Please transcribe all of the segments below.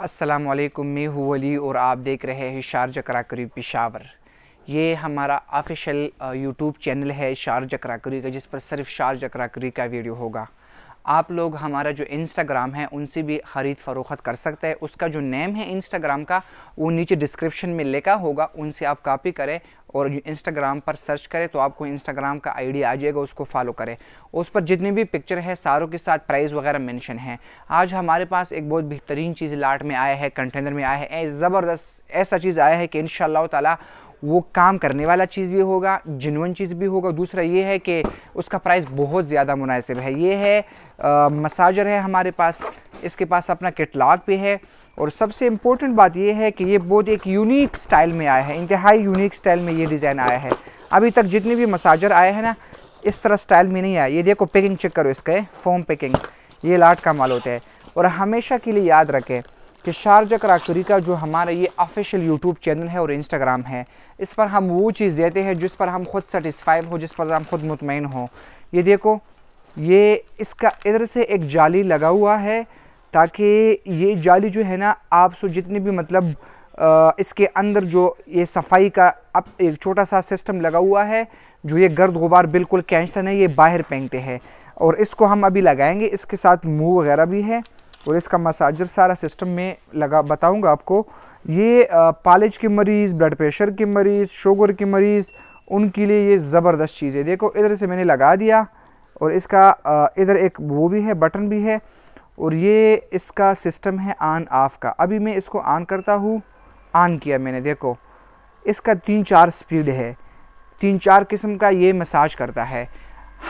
असलकुम मैं हूँ वली और आप देख रहे हैं शारजा कराकरी पिशावर ये हमारा ऑफिशियल यूट्यूब चैनल है शारजा कराकरी का जिस पर सिर्फ शारजा कराकरी का वीडियो होगा आप लोग हमारा जो इंस्टाग्राम है उनसे भी ख़रीद फ़रोख्त कर सकते हैं उसका जो नेम है इंस्टाग्राम का वो नीचे डिस्क्रिप्शन में लिखा होगा उनसे आप कापी करें और इंस्टाग्राम पर सर्च करें तो आपको इंस्टाग्राम का आईडी आ जाएगा उसको फॉलो करें उस पर जितनी भी पिक्चर है सारों के साथ प्राइस वगैरह मेंशन है आज हमारे पास एक बहुत बेहतरीन चीज़ लाट में आया है कंटेनर में आया है ज़बरदस्त ऐसा चीज़ आया है कि इन ताला वो काम करने वाला चीज़ भी होगा जिनवन चीज़ भी होगा दूसरा ये है कि उसका प्राइस बहुत ज़्यादा मुनासिब है ये है आ, मसाजर है हमारे पास इसके पास अपना किटलाग भी है और सबसे इम्पोर्टेंट बात यह है कि ये बहुत एक यूनिक स्टाइल में आया है इंतहाई यूनिक स्टाइल में ये डिज़ाइन आया है अभी तक जितने भी मसाजर आए हैं ना इस तरह स्टाइल में नहीं आया ये देखो पैकिंग चेक करो इसके फोम पैकिंग ये लाट का माल होता है और हमेशा के लिए याद रखें कि शारजा कराकरी का जो हमारा ये ऑफिशियल यूट्यूब चैनल है और इंस्टाग्राम है इस पर हम वो चीज़ देते हैं जिस पर हम खुद सेटिस्फाइड हो जिस पर हम खुद मुतमिन हो ये देखो ये इसका इधर से एक जाली लगा हुआ है ताकि ये जाली जो है ना आप सो जितने भी मतलब आ, इसके अंदर जो ये सफाई का अब एक छोटा सा सिस्टम लगा हुआ है जो ये गर्द गुबार बिल्कुल कैंचता तो नहीं ये बाहर फेंकते हैं और इसको हम अभी लगाएंगे इसके साथ मुँह वगैरह भी है और इसका मसाजर सारा सिस्टम में लगा बताऊंगा आपको ये पालेज के मरीज़ ब्लड प्रेशर के मरीज़ शुगर के मरीज़ उनके लिए ये ज़बरदस्त चीज़ है देखो इधर से मैंने लगा दिया और इसका इधर एक वो भी है बटन भी है और ये इसका सिस्टम है ऑन ऑफ़ का अभी मैं इसको ऑन करता हूँ ऑन किया मैंने देखो इसका तीन चार स्पीड है तीन चार किस्म का ये मसाज करता है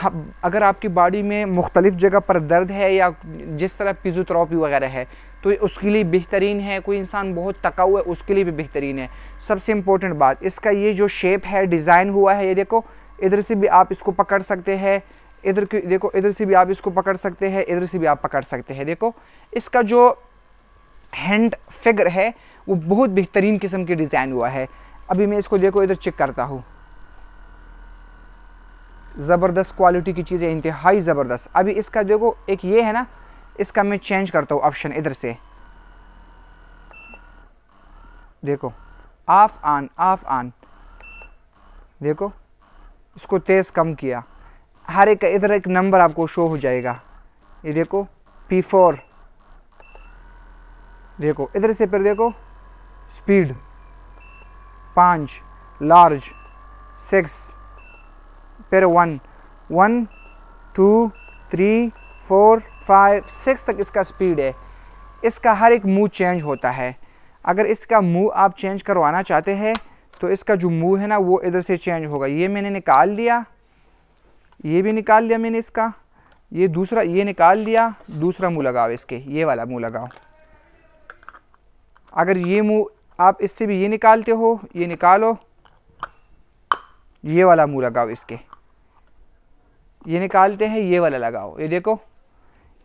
अगर आपकी बॉडी में मुख्तलिफ़ जगह पर दर्द है या जिस तरह फिज़ोथेरापी वगैरह है तो उसके लिए बेहतरीन है कोई इंसान बहुत तका हुआ है उसके लिए भी बेहतरीन है सबसे इम्पोर्टेंट बात इसका ये जो शेप है डिज़ाइन हुआ है ये देखो इधर से भी आप इसको पकड़ सकते हैं इधर की देखो इधर से भी आप इसको पकड़ सकते हैं इधर से भी आप पकड़ सकते हैं देखो इसका जो हैंड फिगर है वो बहुत बेहतरीन किस्म के डिज़ाइन हुआ है अभी मैं इसको देखो इधर चेक करता हूँ ज़बरदस्त क्वालिटी की चीज़ें इंतहाई ज़बरदस्त अभी इसका देखो एक ये है ना इसका मैं चेंज करता हूँ ऑप्शन इधर से देखो आफ आन आफ आन देखो इसको तेज़ कम किया हर एक इधर एक नंबर आपको शो हो जाएगा ये देखो पी फोर देखो इधर से फिर देखो स्पीड पाँच लार्ज सिक्स फिर one one two three four five six तक इसका स्पीड है इसका हर एक मूव चेंज होता है अगर इसका मूव आप चेंज करवाना चाहते हैं तो इसका जो मूव है ना वो इधर से चेंज होगा ये मैंने निकाल लिया ये भी निकाल लिया मैंने इसका ये दूसरा ये निकाल लिया दूसरा मुँह लगाओ इसके ये वाला मुँह लगाओ अगर ये मुँह आप इससे भी ये निकालते हो ये निकालो ये वाला मुँह लगाओ इसके ये निकालते हैं ये वाला लगाओ ये देखो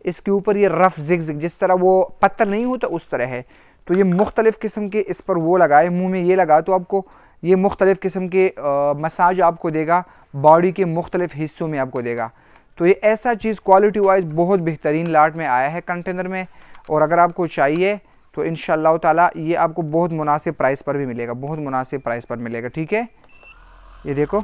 इसके ऊपर ये रफ़ जिग जिग जिस तरह वो पत्थर नहीं होता उस तरह है तो ये मुख्तलिफ़ किस्म के इस पर वो लगाए मुंह में ये लगा तो आपको ये मुख्तलिफ़ किस्म के आ, मसाज आपको देगा बॉडी के मुख्तलिफ़ हिस्सों में आपको देगा तो ये ऐसा चीज़ क्वालिटी वाइज बहुत बेहतरीन लाट में आया है कंटेनर में और अगर आपको चाहिए तो इन ताला ये आपको बहुत मुनासिब प्राइस पर भी मिलेगा बहुत मुनासिब प्राइस पर मिलेगा ठीक है ये देखो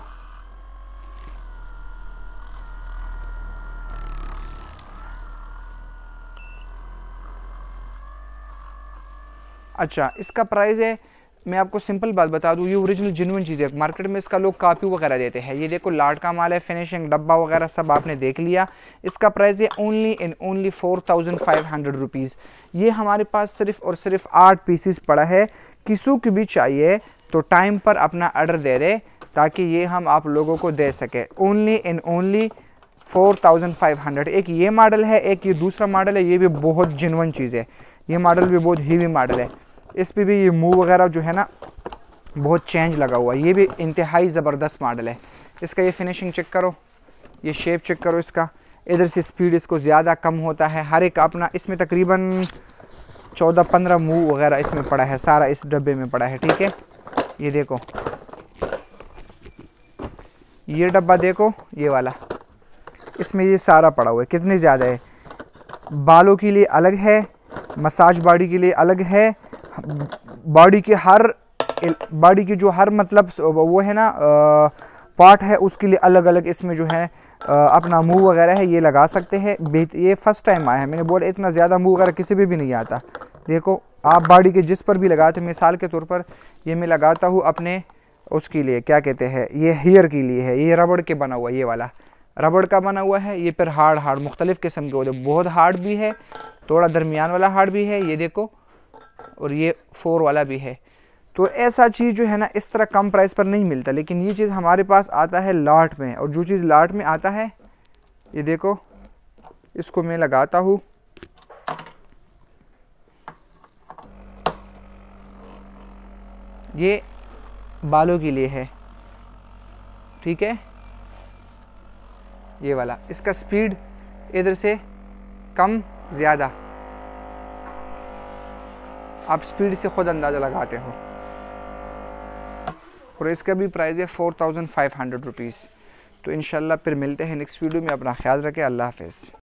अच्छा इसका प्राइस है मैं आपको सिंपल बात बता दूँ ये ओरिजिनल जिनवन चीज़ है मार्केट में इसका लोग कापी वगैरह देते हैं ये देखो लाट का माल है फिनिशिंग डब्बा वगैरह सब आपने देख लिया इसका प्राइस है only in only four thousand five hundred rupees ये हमारे पास सिर्फ और सिर्फ आठ पीसीस पड़ा है किसी की भी चाहिए तो टाइम पर अपना आर्डर दे दे ताकि ये हम आप लोगों को दे सकें ओनली इन ओनली हंड्रेड एक ये मॉडल है एक ये दूसरा मॉडल है ये भी बहुत जेनुअन चीज़ है ये मॉडल भी बहुत हीवी मॉडल है इस पर भी ये मूव वगैरह जो है ना बहुत चेंज लगा हुआ है ये भी इंतहाई ज़बरदस्त मॉडल है इसका ये फिनिशिंग चेक करो ये शेप चेक करो इसका इधर से स्पीड इसको ज़्यादा कम होता है हर एक अपना इसमें तकरीबन चौदह पंद्रह मूव वगैरह इसमें पड़ा है सारा इस डब्बे में पड़ा है ठीक है ये देखो ये डब्बा देखो ये वाला इसमें ये सारा पड़ा हुआ है कितने ज़्यादा है बालों के लिए अलग है मसाज बॉडी के लिए अलग है बॉडी के हर बॉडी की जो हर मतलब वो है ना पार्ट है उसके लिए अलग अलग इसमें जो है अपना मुंह वगैरह है ये लगा सकते हैं ये फर्स्ट टाइम आया है मैंने बोला इतना ज़्यादा मुंह वगैरह किसी भी, भी नहीं आता देखो आप बॉडी के जिस पर भी लगाते हैं मिसाल के तौर पर ये मैं लगाता हूँ अपने उसके लिए क्या कहते हैं ये हेयर के लिए है ये रबड़ के बना हुआ ये वाला रबड़ का बना हुआ है ये फिर हार्ड हार्ड मुख्तलिफ़ किस्म के होते बहुत हार्ड भी है थोड़ा दरमियान वाला हार्ड भी है ये देखो और ये फोर वाला भी है तो ऐसा चीज़ जो है ना इस तरह कम प्राइस पर नहीं मिलता लेकिन ये चीज़ हमारे पास आता है लाट में और जो चीज़ लाट में आता है ये देखो इसको मैं लगाता हूँ ये बालों के लिए है ठीक है ये वाला इसका स्पीड इधर से कम ज़्यादा आप स्पीड से खुद अंदाज़ा लगाते हो और इसका भी प्राइस है four thousand five hundred rupees तो इन फिर मिलते हैं नेक्स्ट वीडियो में अपना ख्याल रखें अल्लाह हाफिज़